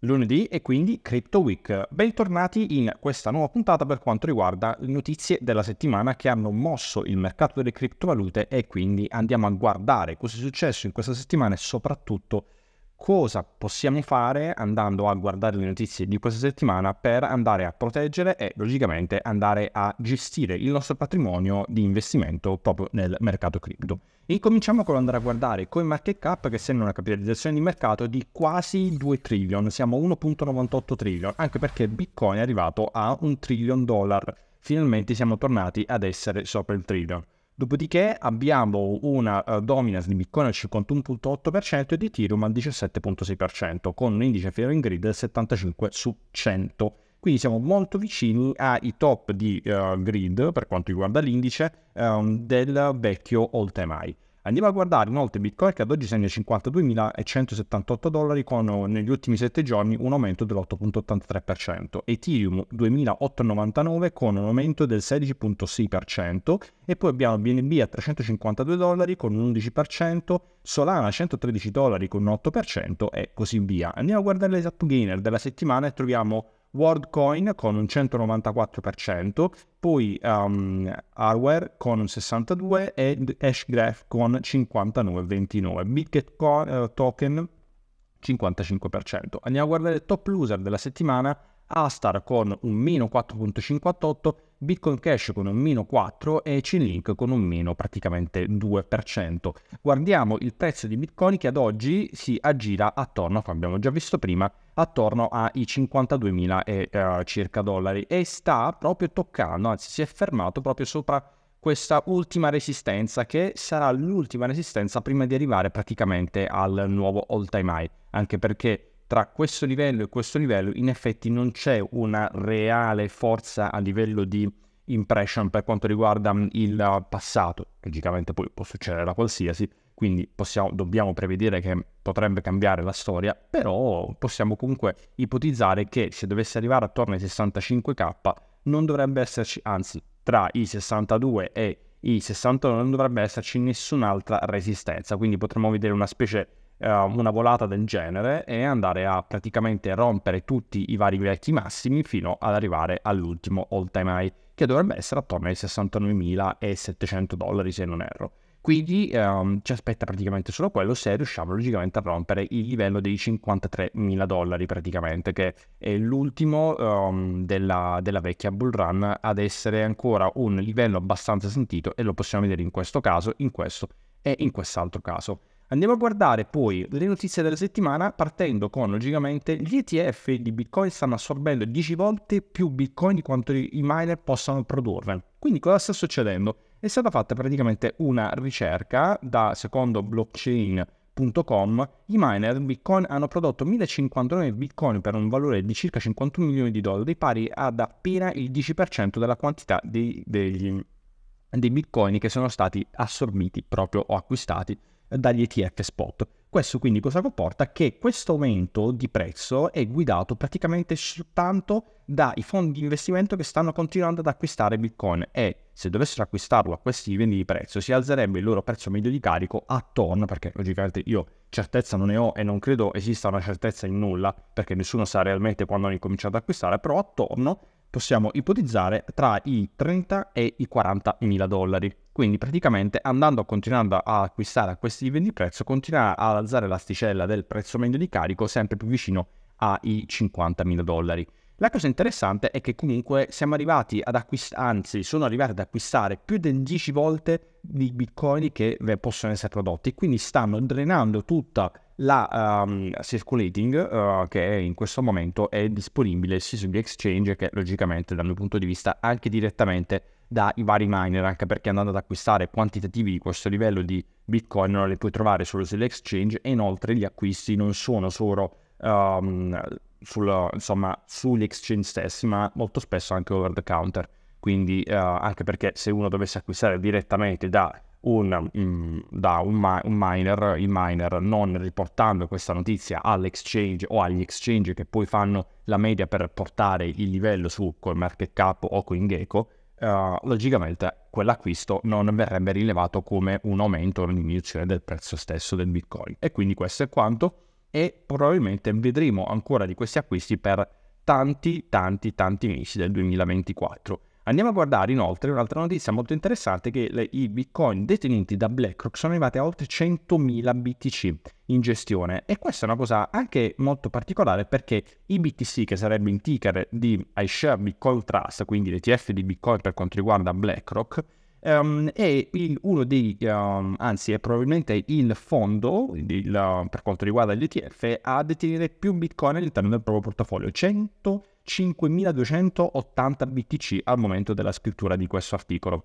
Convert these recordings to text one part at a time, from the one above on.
lunedì e quindi Crypto Week. Bentornati in questa nuova puntata per quanto riguarda le notizie della settimana che hanno mosso il mercato delle criptovalute e quindi andiamo a guardare cosa è successo in questa settimana e soprattutto cosa possiamo fare andando a guardare le notizie di questa settimana per andare a proteggere e logicamente andare a gestire il nostro patrimonio di investimento proprio nel mercato cripto. Incominciamo con andare a guardare market cap che sembra una capitalizzazione di mercato di quasi 2 trillion, siamo a 1.98 trillion, anche perché Bitcoin è arrivato a 1 trillion dollar, finalmente siamo tornati ad essere sopra il trillion. Dopodiché abbiamo una uh, eh, dominance di Bitcoin al 51.8% e di Ethereum al 17.6%, con un indice Fear Grid del 75 su 100. Quindi siamo molto vicini ai top di uh, eh, grid, per quanto riguarda l'indice, um, del vecchio all-time high. Andiamo a guardare inoltre Bitcoin che ad oggi segna 52.178 dollari con eh, negli ultimi 7 giorni un aumento dell'8.83%, Ethereum 2.899 con un aumento del 16.6% e poi abbiamo BNB a 352 dollari con un 11%, Solana a 113 dollari con un 8% e così via. Andiamo a guardare le top gainer della settimana e troviamo WorldCoin con un 194%, poi um, Hardware con un 62% e Hashgraph con 59,29%, Bitcoin uh, Token 55%. Andiamo a guardare il top loser della settimana, Astar con un meno 4,58%, Bitcoin Cash con un meno 4 e Chainlink con un meno praticamente 2%. Guardiamo il prezzo di Bitcoin che ad oggi si aggira attorno, come abbiamo già visto prima, attorno ai 52.000 e, uh, circa dollari e sta proprio toccando, anzi si è fermato proprio sopra questa ultima resistenza che sarà l'ultima resistenza prima di arrivare praticamente al nuovo all time high, anche perché tra questo livello e questo livello in effetti non c'è una reale forza a livello di impression per quanto riguarda il passato, logicamente poi può succedere da qualsiasi, quindi possiamo, dobbiamo prevedere che potrebbe cambiare la storia, però possiamo comunque ipotizzare che se dovesse arrivare attorno ai 65k non dovrebbe esserci, anzi tra i 62 e i 69 non dovrebbe esserci nessun'altra resistenza, quindi potremmo vedere una specie Ehm, una volata del genere e andare a praticamente rompere tutti i vari vecchi massimi fino ad arrivare all'ultimo all time high che dovrebbe essere attorno ai 69.700 dollari se non erro. Quindi um, ci aspetta praticamente solo quello se riusciamo logicamente a rompere il livello dei 53.000 dollari praticamente, che è l'ultimo um, della, della, vecchia bull run ad essere ancora un livello abbastanza sentito e lo possiamo vedere in questo caso, in questo e in quest'altro caso. Andiamo a guardare poi le notizie della settimana partendo con logicamente gli ETF di Bitcoin stanno assorbendo 10 volte più Bitcoin di quanto i miner possano produrre. Quindi cosa sta succedendo? È stata fatta praticamente una ricerca da secondo blockchain.com, i miner Bitcoin hanno prodotto 1059 Bitcoin per un valore di circa 51 milioni di dollari pari ad appena il 10% della quantità dei, degli, dei Bitcoin che sono stati assorbiti proprio o acquistati dagli ETF spot. Questo quindi cosa comporta? Che questo aumento di prezzo è guidato praticamente soltanto dai fondi di investimento che stanno continuando ad acquistare Bitcoin e se dovessero acquistarlo a questi livelli di prezzo si alzerebbe il loro prezzo medio di carico attorno, perché logicamente io certezza non ne ho e non credo esista una certezza in nulla, perché nessuno sa realmente quando hanno incominciato ad acquistare, però attorno possiamo ipotizzare tra i 30 e i 40 mila dollari. Quindi praticamente andando continuando a acquistare a questi livelli di prezzo continuerà ad alzare l'asticella del prezzo medio di carico sempre più vicino ai 50.000 dollari. La cosa interessante è che comunque siamo arrivati ad acquistare, anzi sono arrivati ad acquistare più di 10 volte di bitcoin che possono essere prodotti, quindi stanno drenando tutta la um, circulating uh, che in questo momento è disponibile sia sugli exchange che logicamente dal mio punto di vista anche direttamente dai vari miner, anche perché andando ad acquistare quantitativi di questo livello di Bitcoin non le puoi trovare solo sull'exchange e inoltre gli acquisti non sono solo um, sul, insomma, sugli exchange stessi, ma molto spesso anche over the counter. Quindi uh, anche perché se uno dovesse acquistare direttamente da un, um, da un, ma- un, miner, il miner non riportando questa notizia all'exchange o agli exchange che poi fanno la media per portare il livello su col market cap o con Gecko, eh, logicamente quell'acquisto non verrebbe rilevato come un aumento o una diminuzione del prezzo stesso del Bitcoin. E quindi questo è quanto e probabilmente vedremo ancora di questi acquisti per tanti, tanti, tanti mesi del 2024. Andiamo a guardare inoltre un'altra notizia molto interessante che le, i bitcoin detenuti da BlackRock sono arrivati a oltre 100.000 BTC in gestione e questa è una cosa anche molto particolare perché i BTC che sarebbe in ticker di iShare Bitcoin Trust, quindi l'ETF di Bitcoin per quanto riguarda BlackRock, Um, è il, uno dei, um, anzi è probabilmente il fondo il, uh, per quanto riguarda gli ETF a detenere più bitcoin all'interno del proprio portafoglio, 100.000. 5280 BTC al momento della scrittura di questo articolo.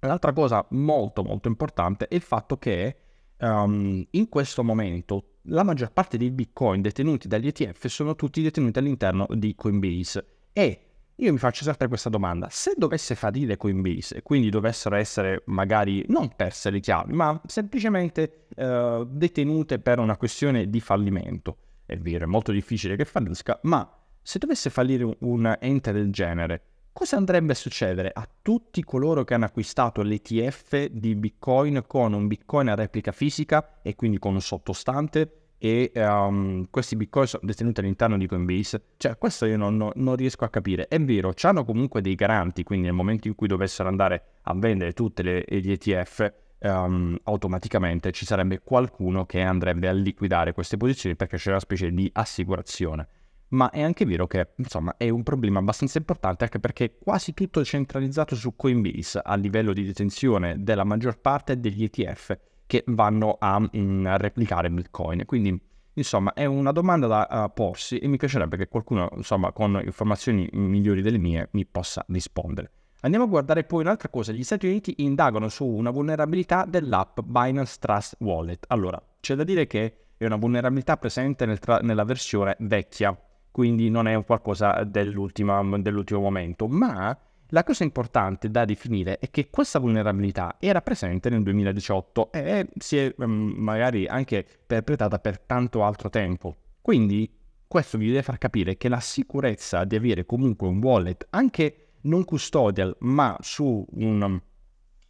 L'altra cosa molto molto importante è il fatto che um, in questo momento la maggior parte dei bitcoin detenuti dagli ETF sono tutti detenuti all'interno di Coinbase e io mi faccio sempre questa domanda, se dovesse fallire Coinbase e quindi dovessero essere magari non perse le chiavi, ma semplicemente uh, detenute per una questione di fallimento, è vero, è molto difficile che fallisca, ma se dovesse fallire un ente del genere, cosa andrebbe a succedere a tutti coloro che hanno acquistato l'ETF di Bitcoin con un Bitcoin a replica fisica e quindi con un sottostante e um, questi Bitcoin sono detenuti all'interno di Coinbase? Cioè, questo io non, non, riesco a capire. È vero, hanno comunque dei garanti, quindi nel momento in cui dovessero andare a vendere tutti gli ETF, Um, ehm, automaticamente ci sarebbe qualcuno che andrebbe a liquidare queste posizioni perché c'è una specie di assicurazione ma è anche vero che insomma, è un problema abbastanza importante anche perché quasi tutto è centralizzato su Coinbase a livello di detenzione della maggior parte degli ETF che vanno a, a mm, replicare Bitcoin. Quindi insomma è una domanda da eh, porsi e mi piacerebbe che qualcuno insomma con informazioni migliori delle mie mi possa rispondere. Andiamo a guardare poi un'altra cosa, gli Stati Uniti indagano su una vulnerabilità dell'app Binance Trust Wallet. Allora, c'è da dire che è una vulnerabilità presente nel tra- nella versione vecchia quindi non è un qualcosa dell'ultimo, dell'ultimo momento. Ma la cosa importante da definire è che questa vulnerabilità era presente nel 2018 e si è mm, magari anche perpetrata per tanto altro tempo. Quindi questo vi deve far capire che la sicurezza di avere comunque un wallet, anche non custodial, ma su un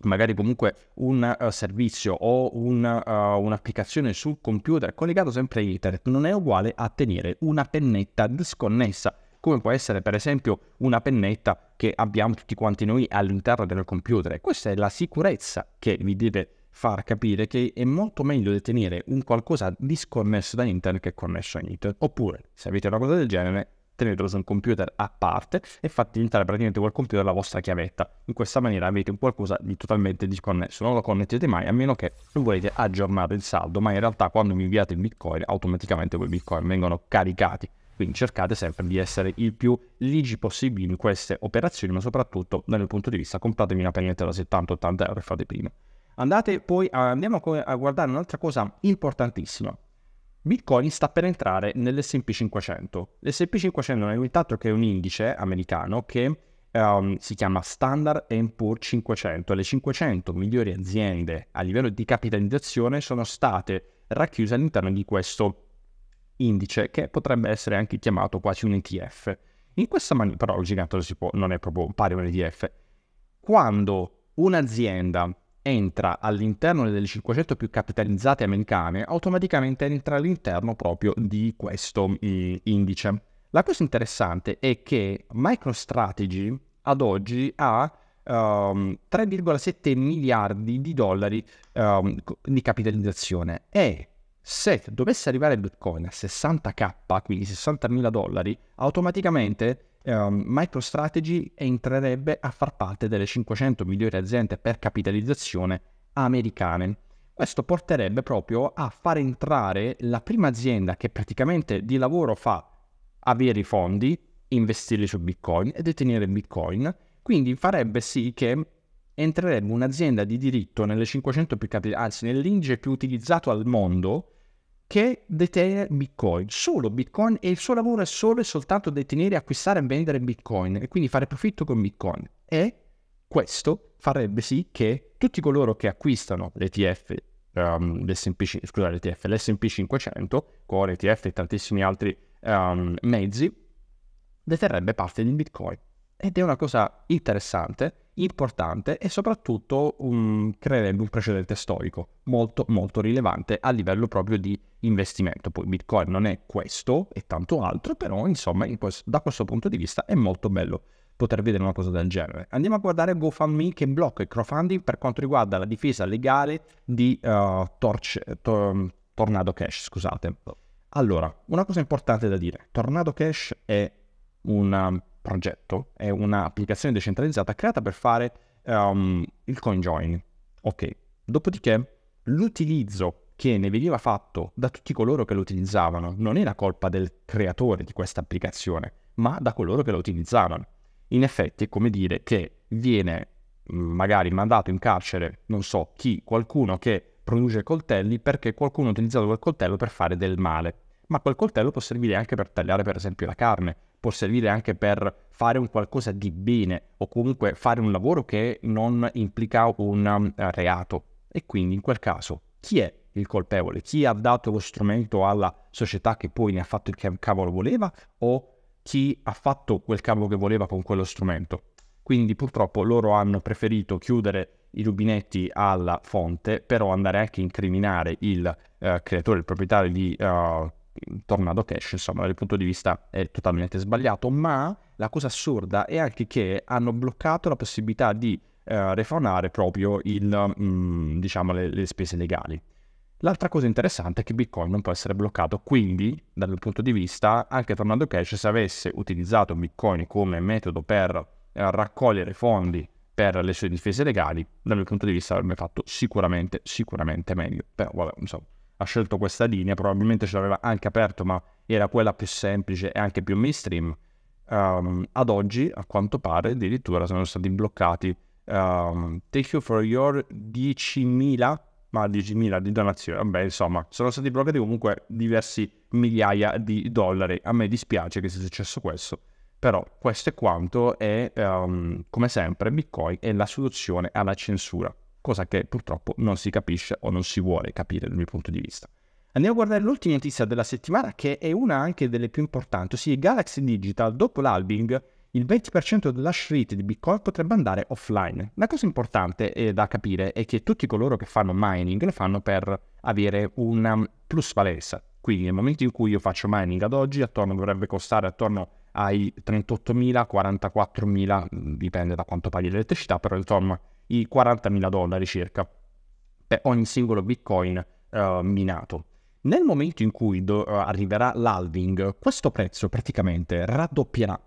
magari comunque un uh, servizio o un, uh, un'applicazione sul computer collegato sempre a internet non è uguale a tenere una pennetta disconnessa come può essere per esempio una pennetta che abbiamo tutti quanti noi all'interno del computer. questa è la sicurezza che vi deve far capire che è molto meglio tenere un qualcosa disconnesso da internet che connesso a internet. Oppure, se avete una cosa del genere, tenetelo su un computer a parte e fate diventare praticamente quel computer la vostra chiavetta. In questa maniera avete un qualcosa di totalmente disconnesso, non lo connettete mai a meno che non volete aggiornare il saldo, ma in realtà quando mi inviate il bitcoin automaticamente quei bitcoin vengono caricati. Quindi cercate sempre di essere il più ligi possibile in queste operazioni, ma soprattutto dal punto di vista compratevi una pianeta da 70-80 euro e fate prima. Andate poi andiamo a guardare un'altra cosa importantissima Bitcoin sta per entrare nell'SP 500. L'SP 500 non è un'altro che un indice americano che um, si chiama Standard Poor's 500. Le 500 migliori aziende a livello di capitalizzazione sono state racchiuse all'interno di questo indice che potrebbe essere anche chiamato quasi un ETF. In questa maniera, però, il gigante non, può, non è proprio pari a un ETF. Quando un'azienda entra all'interno delle 500 più capitalizzate americane, automaticamente entra all'interno proprio di questo indice. La cosa interessante è che MicroStrategy ad oggi ha um, ehm, 3,7 miliardi di dollari um, di capitalizzazione e se dovesse arrivare Bitcoin a 60k, quindi 60 mila dollari, automaticamente um, MicroStrategy entrerebbe a far parte delle 500 migliori aziende per capitalizzazione americane. Questo porterebbe proprio a far entrare la prima azienda che praticamente di lavoro fa avere i fondi, investirli su Bitcoin e detenere Bitcoin, quindi farebbe sì che entrerebbe un'azienda di diritto nelle 500 più capitali, anzi nell'indice più utilizzato al mondo, che detiene Bitcoin, solo Bitcoin e il suo lavoro è solo e soltanto detenere, acquistare e vendere Bitcoin e quindi fare profitto con Bitcoin. E questo farebbe sì che tutti coloro che acquistano l'ETF, um, ehm, l'SP, scusate, l'ETF, l'SP 500, Core ETF e tantissimi altri um, mezzi, deterrebbe parte di Bitcoin. Ed è una cosa interessante, importante e soprattutto um, creerebbe un precedente storico molto molto rilevante a livello proprio di investimento. Poi Bitcoin non è questo e tanto altro, però insomma in questo, da questo punto di vista è molto bello poter vedere una cosa del genere. Andiamo a guardare GoFundMe che blocca il crowdfunding per quanto riguarda la difesa legale di uh, eh, Torch, to, Tornado Cash. Scusate. Allora, una cosa importante da dire, Tornado Cash è una progetto, è un'applicazione decentralizzata creata per fare um, il coinjoin. Ok, dopodiché l'utilizzo che ne veniva fatto da tutti coloro che lo utilizzavano non era colpa del creatore di questa applicazione, ma da coloro che lo utilizzavano. In effetti è come dire che viene mm, magari mandato in carcere, non so chi, qualcuno che produce coltelli perché qualcuno ha utilizzato quel coltello per fare del male. Ma quel coltello può servire anche per tagliare per esempio la carne, può servire anche per fare un qualcosa di bene o comunque fare un lavoro che non implica un um, reato. E quindi in quel caso chi è il colpevole? Chi ha dato lo strumento alla società che poi ne ha fatto il cavolo voleva o chi ha fatto quel cavolo che voleva con quello strumento? Quindi purtroppo loro hanno preferito chiudere i rubinetti alla fonte, però andare anche a incriminare il eh, creatore, il proprietario di eh, Tornado Cash, insomma, dal punto di vista è eh, totalmente sbagliato, ma la cosa assurda è anche che hanno bloccato la possibilità di eh, refaunare proprio il, mm, diciamo, le, le spese legali. L'altra cosa interessante è che Bitcoin non può essere bloccato, quindi dal mio punto di vista anche Tornado Cash se avesse utilizzato Bitcoin come metodo per eh, raccogliere fondi per le sue difese legali, dal mio punto di vista avrebbe fatto sicuramente, sicuramente meglio. Però vabbè, insomma, ha scelto questa linea, probabilmente ce l'aveva anche aperto, ma era quella più semplice e anche più mainstream. Um, ad oggi, a quanto pare, addirittura sono stati bloccati um, ehm, Take You for Your 10.000, ma 10.000 di donazione, vabbè, insomma, sono stati bloccati comunque diversi migliaia di dollari. A me dispiace che sia successo questo, però questo è quanto e um, come sempre Bitcoin è la soluzione alla censura cosa che purtroppo non si capisce o non si vuole capire dal mio punto di vista. Andiamo a guardare l'ultima notizia della settimana che è una anche delle più importanti, ossia Galaxy Digital dopo l'albing il 20% della street di Bitcoin potrebbe andare offline. La cosa importante eh, da capire è che tutti coloro che fanno mining lo fanno per avere una plusvalenza. Quindi nel momento in cui io faccio mining ad oggi attorno, dovrebbe costare attorno ai 38.000, 44.000, mm, dipende da quanto paghi l'elettricità, però intorno i 40.000 dollari circa per ogni singolo bitcoin uh, minato. Nel momento in cui do, uh, arriverà l'halving, questo prezzo praticamente raddoppierà.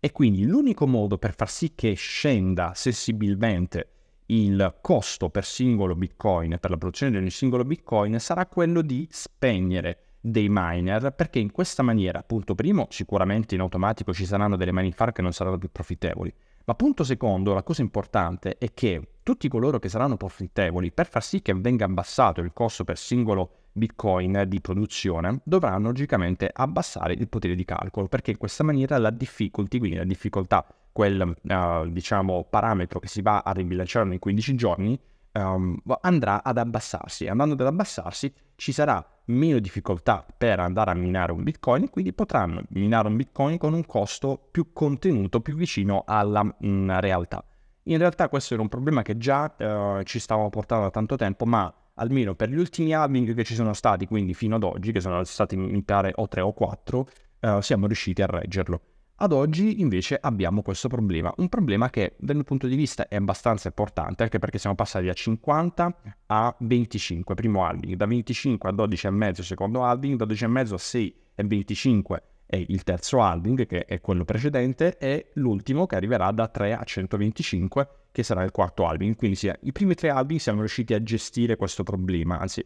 E quindi l'unico modo per far sì che scenda sensibilmente il costo per singolo bitcoin, per la produzione di ogni singolo bitcoin, sarà quello di spegnere dei miner, perché in questa maniera, appunto, primo, sicuramente in automatico ci saranno delle mine far che non saranno più profittevoli. Ma punto secondo, la cosa importante è che tutti coloro che saranno profittevoli per far sì che venga abbassato il costo per singolo bitcoin di produzione dovranno logicamente abbassare il potere di calcolo perché in questa maniera la difficulty, quindi la difficoltà, quel uh, diciamo parametro che si va a ribilanciare nei 15 giorni, um, andrà ad abbassarsi. Andando ad abbassarsi ci sarà meno difficoltà per andare a minare un bitcoin e quindi potranno minare un bitcoin con un costo più contenuto, più vicino alla mh, mm, realtà. In realtà questo era un problema che già eh, ci stavamo portando da tanto tempo, ma almeno per gli ultimi halving che ci sono stati, quindi fino ad oggi, che sono stati in pare o 3 o 4, eh, siamo riusciti a reggerlo. Ad oggi invece abbiamo questo problema, un problema che dal mio punto di vista è abbastanza importante, anche perché siamo passati da 50 a 25, primo halving, da 25 a 12,5 secondo halving, da 12,5 a 6 e 25 è il terzo halving che è quello precedente e l'ultimo che arriverà da 3 a 125 che sarà il quarto halving. Quindi sì, i primi tre halving siamo riusciti a gestire questo problema, anzi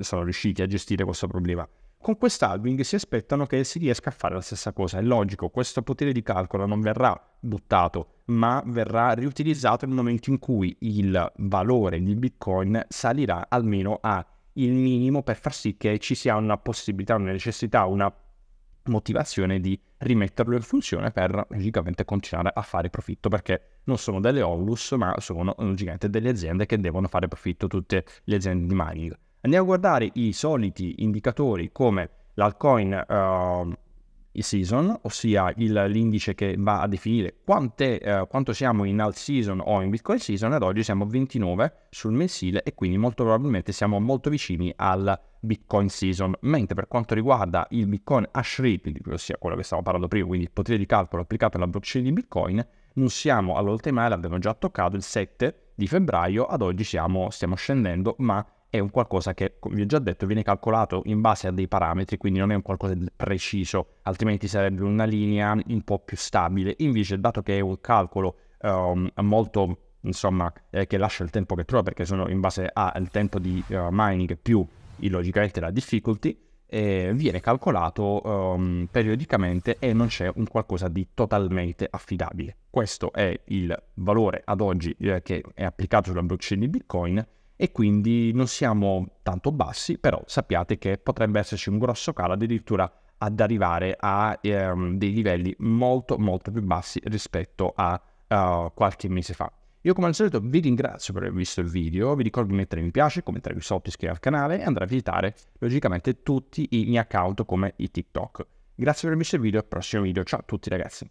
sono riusciti a gestire questo problema con quest'halving si aspettano che si riesca a fare la stessa cosa, è logico, questo potere di calcolo non verrà buttato, ma verrà riutilizzato nel momento in cui il valore di Bitcoin salirà almeno a il minimo per far sì che ci sia una possibilità, una necessità, una motivazione di rimetterlo in funzione per logicamente continuare a fare profitto perché non sono delle onlus ma sono logicamente eh, delle aziende che devono fare profitto tutte le aziende di mining andiamo a guardare i soliti indicatori come l'alcoin uh, season, ossia il, l'indice che va a definire uh, quanto siamo in alt season o in bitcoin season, ad oggi siamo 29 sul mensile e quindi molto probabilmente siamo molto vicini al bitcoin season, mentre per quanto riguarda il bitcoin hash rate, ossia quello che stavamo parlando prima, quindi il potere di calcolo applicato alla blockchain di bitcoin, non siamo all'oltremare, l'abbiamo già toccato il 7 di febbraio, ad oggi siamo, stiamo scendendo, ma è un qualcosa che, come vi ho già detto, viene calcolato in base a dei parametri, quindi non è un qualcosa di preciso, altrimenti sarebbe una linea un po' più stabile. Invece, dato che è un calcolo um, molto insomma, eh, che lascia il tempo che trova perché sono in base al tempo di uh, mining più il, logicamente la difficulty, eh, viene calcolato um, periodicamente e non c'è un qualcosa di totalmente affidabile. Questo è il valore ad oggi eh, che è applicato sulla blockchain di Bitcoin e quindi non siamo tanto bassi, però sappiate che potrebbe esserci un grosso calo addirittura ad arrivare a ehm, dei livelli molto molto più bassi rispetto a uh, qualche mese fa. Io come al solito vi ringrazio per aver visto il video, vi ricordo di mettere mi piace, commentare qui sotto, iscrivervi al canale e andare a visitare logicamente tutti i miei account come i TikTok. Grazie per aver visto il video, al prossimo video, ciao a tutti ragazzi!